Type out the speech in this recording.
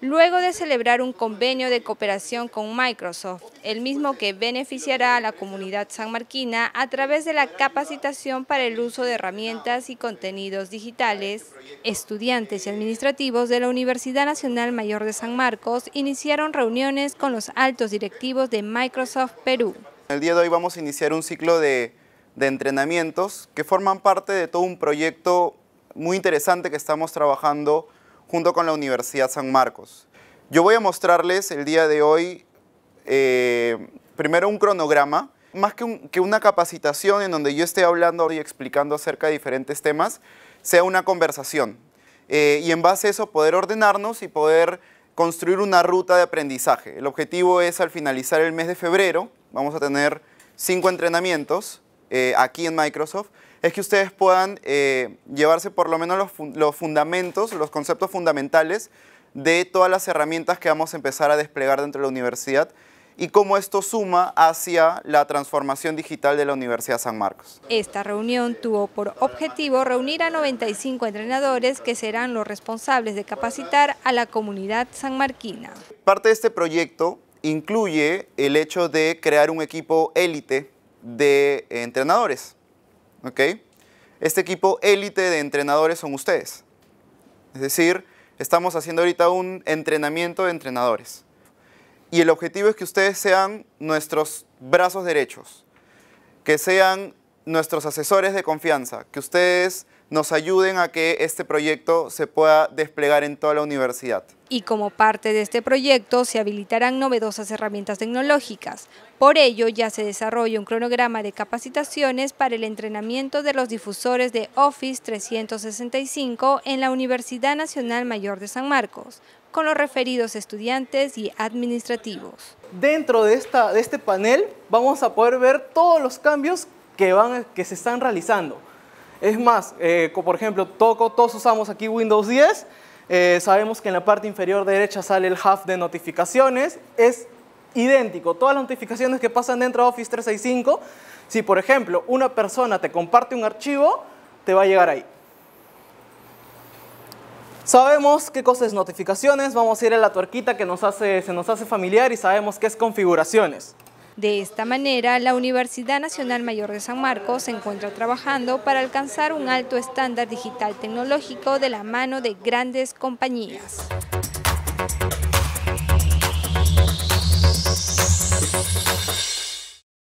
luego de celebrar un convenio de cooperación con Microsoft, el mismo que beneficiará a la comunidad sanmarquina a través de la capacitación para el uso de herramientas y contenidos digitales. Estudiantes y administrativos de la Universidad Nacional Mayor de San Marcos iniciaron reuniones con los altos directivos de Microsoft Perú. El día de hoy vamos a iniciar un ciclo de, de entrenamientos que forman parte de todo un proyecto muy interesante que estamos trabajando junto con la Universidad San Marcos. Yo voy a mostrarles el día de hoy eh, primero un cronograma, más que, una capacitación en donde yo esté hablando y explicando acerca de diferentes temas, sea una conversación. Eh, y en base a eso poder ordenarnos y poder construir una ruta de aprendizaje. El objetivo es al finalizar el mes de febrero, vamos a tener cinco entrenamientos eh, aquí en Microsoft, es que ustedes puedan eh, llevarse por lo menos los, fundamentos, los conceptos fundamentales de todas las herramientas que vamos a empezar a desplegar dentro de la universidad y cómo esto suma hacia la transformación digital de la Universidad San Marcos. Esta reunión tuvo por objetivo reunir a 95 entrenadores que serán los responsables de capacitar a la comunidad sanmarquina. Parte de este proyecto incluye el hecho de crear un equipo élite de entrenadores ¿ok? Este equipo élite de entrenadores son ustedes. Es decir, estamos haciendo ahorita un entrenamiento de entrenadores. Y el objetivo es que ustedes sean nuestros brazos derechos, que sean nuestros asesores de confianza, que ustedes nos ayuden a que este proyecto se pueda desplegar en toda la universidad. Y como parte de este proyecto se habilitarán novedosas herramientas tecnológicas. Por ello ya se desarrolla un cronograma de capacitaciones para el entrenamiento de los difusores de Office 365 en la Universidad Nacional Mayor de San Marcos, con los referidos estudiantes y administrativos. Dentro de, esta, de este panel vamos a poder ver todos los cambios que, van, que se están realizando. Es más, eh, por ejemplo, toco, todos usamos aquí Windows 10, eh, sabemos que en la parte inferior derecha sale el hub de notificaciones, es idéntico, todas las notificaciones que pasan dentro de Office 365, si por ejemplo una persona te comparte un archivo, te va a llegar ahí. Sabemos qué cosa es notificaciones, vamos a ir a la tuerquita que nos hace, se nos hace familiar y sabemos qué es configuraciones. De esta manera, la Universidad Nacional Mayor de San Marcos se encuentra trabajando para alcanzar un alto estándar digital tecnológico de la mano de grandes compañías.